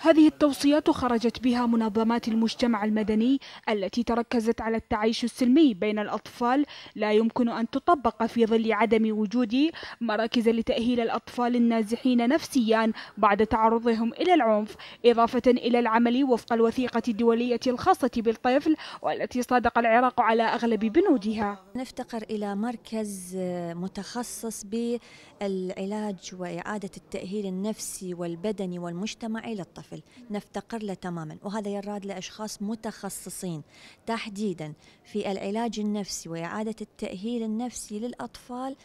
هذه التوصيات خرجت بها منظمات المجتمع المدني التي تركزت على التعايش السلمي بين الأطفال لا يمكن أن تطبق في ظل عدم وجود مراكز لتأهيل الأطفال النازحين نفسيا بعد تعرضهم إلى العنف إضافة إلى العمل وفق الوثيقة الدولية الخاصة بالطفل والتي صادق العراق على أغلب بنودها نفتقر إلى مركز متخصص بالعلاج وإعادة التأهيل النفسي والبدني والمجتمعي للطفل الطفل نفتقر له تماما وهذا يراد لأشخاص متخصصين تحديدا في العلاج النفسي وإعادة التأهيل النفسي للأطفال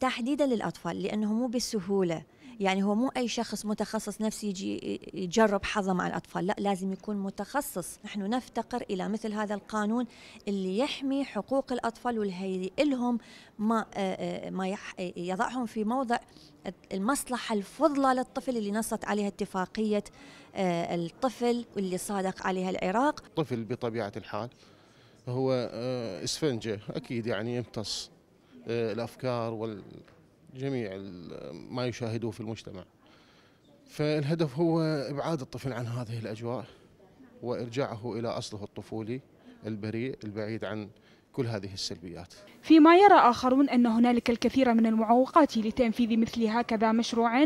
تحديدا للأطفال لأنه مو بسهولة يعني هو مو اي شخص متخصص نفسي يجي يجرب حظه مع الاطفال لا لازم يكون متخصص نحن نفتقر الى مثل هذا القانون اللي يحمي حقوق الاطفال والهيئه لهم ما آه، آه، ما يضعهم في موضع المصلحة الفضلى للطفل اللي نصت عليها اتفاقية آه، الطفل واللي صادق عليها العراق الطفل بطبيعة الحال هو اسفنجة أكيد يعني يمتص الأفكار وال جميع ما يشاهدوه في المجتمع فالهدف هو إبعاد الطفل عن هذه الأجواء وإرجاعه إلى أصله الطفولي البريء البعيد عن كل هذه السلبيات فيما يرى آخرون أن هنالك الكثير من المعوقات لتنفيذ مثل هكذا مشروع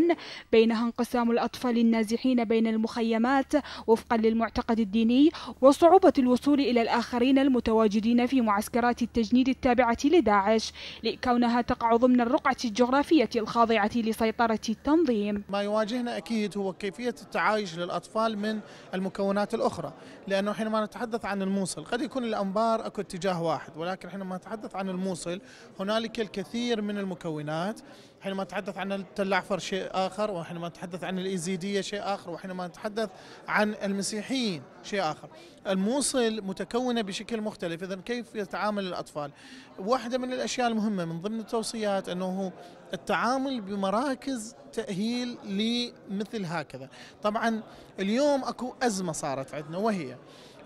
بينها انقسام الأطفال النازحين بين المخيمات وفقا للمعتقد الديني وصعوبة الوصول إلى الآخرين المتواجدين في معسكرات التجنيد التابعة لداعش لكونها تقع ضمن الرقعة الجغرافية الخاضعة لسيطرة التنظيم ما يواجهنا أكيد هو كيفية التعايش للأطفال من المكونات الأخرى لأنه حينما نتحدث عن الموصل قد يكون الأنبار أكو اتجاه واحد ولكن احنا ما نتحدث عن الموصل هنالك الكثير من المكونات وحينما نتحدث عن التلعفر شيء آخر وحينما نتحدث عن الإيزيدية شيء آخر وحينما نتحدث عن المسيحيين شيء آخر الموصل متكونة بشكل مختلف إذا كيف يتعامل الأطفال واحدة من الأشياء المهمة من ضمن التوصيات أنه التعامل بمراكز تأهيل لمثل هكذا طبعا اليوم أكو أزمة صارت عندنا وهي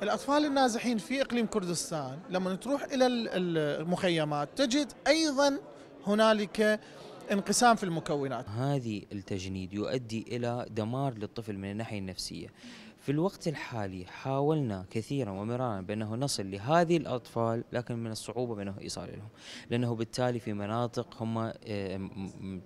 الأطفال النازحين في إقليم كردستان لما تروح إلى المخيمات تجد أيضا هنالك انقسام في المكونات هذه التجنيد يؤدي إلى دمار للطفل من الناحية النفسية في الوقت الحالي حاولنا كثيرا ومرارا بأنه نصل لهذه الأطفال لكن من الصعوبة بأنه إيصال لهم لأنه بالتالي في مناطق هم آه،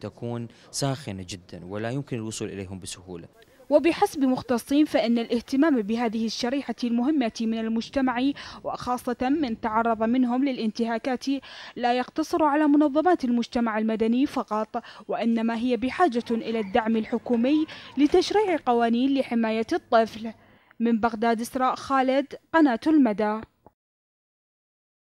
تكون ساخنة جدا ولا يمكن الوصول إليهم بسهولة وبحسب مختصين فإن الاهتمام بهذه الشريحة المهمة من المجتمع وخاصة من تعرض منهم للانتهاكات لا يقتصر على منظمات المجتمع المدني فقط وإنما هي بحاجة إلى الدعم الحكومي لتشريع قوانين لحماية الطفل من بغداد إسراء خالد قناة المدى